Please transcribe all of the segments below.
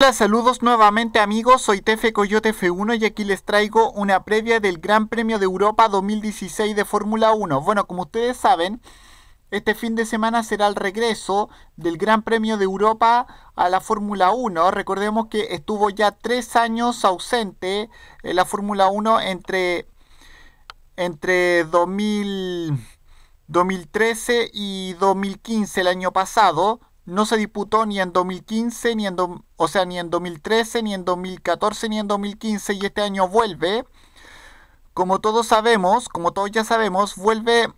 Hola, saludos nuevamente amigos, soy Tefe Coyote F1 y aquí les traigo una previa del Gran Premio de Europa 2016 de Fórmula 1. Bueno, como ustedes saben, este fin de semana será el regreso del Gran Premio de Europa a la Fórmula 1. Recordemos que estuvo ya tres años ausente en eh, la Fórmula 1 entre, entre 2013 y 2015 el año pasado no se disputó ni en 2015, ni en o sea, ni en 2013, ni en 2014, ni en 2015 y este año vuelve. Como todos sabemos, como todos ya sabemos, vuelve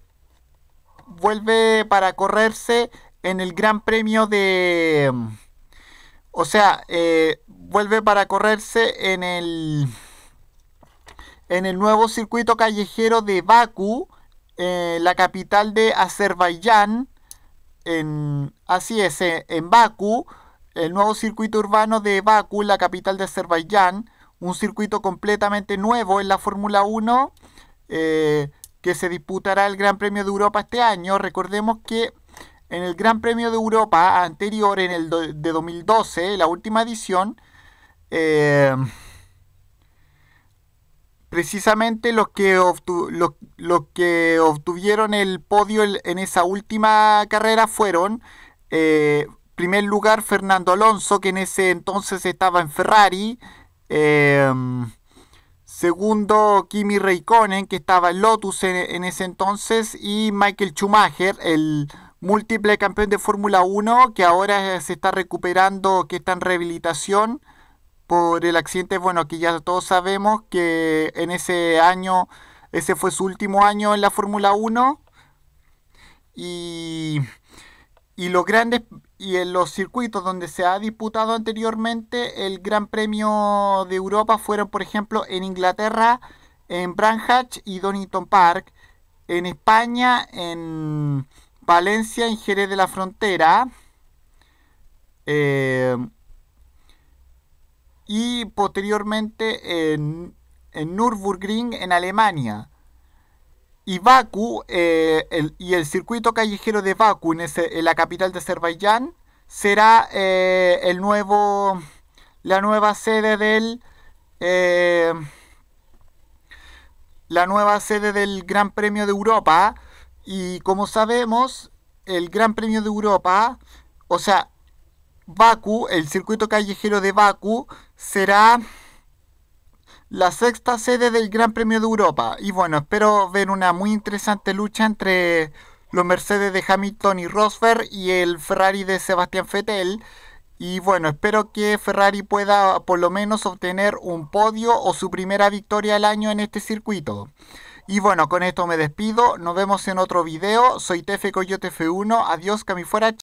vuelve para correrse en el Gran Premio de o sea, eh, vuelve para correrse en el en el nuevo circuito callejero de Bakú, eh, la capital de Azerbaiyán en, así es, eh, en Bakú, el nuevo circuito urbano de Bakú, la capital de Azerbaiyán, un circuito completamente nuevo en la Fórmula 1 eh, que se disputará el Gran Premio de Europa este año. Recordemos que en el Gran Premio de Europa anterior, en el de 2012, la última edición, eh, precisamente los que, los, que obtuvieron el podio en esa última carrera fueron, eh, en primer lugar, Fernando Alonso, que en ese entonces estaba en Ferrari. Em, segundo, Kimi Raikkonen, que estaba en Lotus en ese entonces. Y Michael Schumacher, el múltiple campeón de Fórmula 1, que ahora se está recuperando, que está en rehabilitación por el accidente, bueno, aquí ya todos sabemos que en ese año, ese fue su último año en la Fórmula 1 y, y los grandes y en los circuitos donde se ha disputado anteriormente el Gran Premio de Europa fueron, por ejemplo, en Inglaterra, en Brands Hatch y Donington Park, en España, en Valencia, en Jerez de la Frontera, eh, y posteriormente en, en Nürburgring en Alemania. Y Baku eh, el, y el circuito callejero de Baku en, la capital de Azerbaiyán será eh, el nuevo, la nueva sede del eh, la nueva sede del Gran Premio de Europa y como sabemos el Gran Premio de Europa, o sea, Baku, el circuito callejero de Baku será la sexta sede del Gran Premio de Europa. Y bueno, espero ver una muy interesante lucha entre los Mercedes de Hamilton y Rosberg y el Ferrari de Sebastián Vettel. Y bueno, espero que Ferrari pueda por lo menos obtener un podio o su primera victoria al año en este circuito. Y bueno, con esto me despido. Nos vemos en otro video. Soy Tefe Coyote F1. Adiós, fuera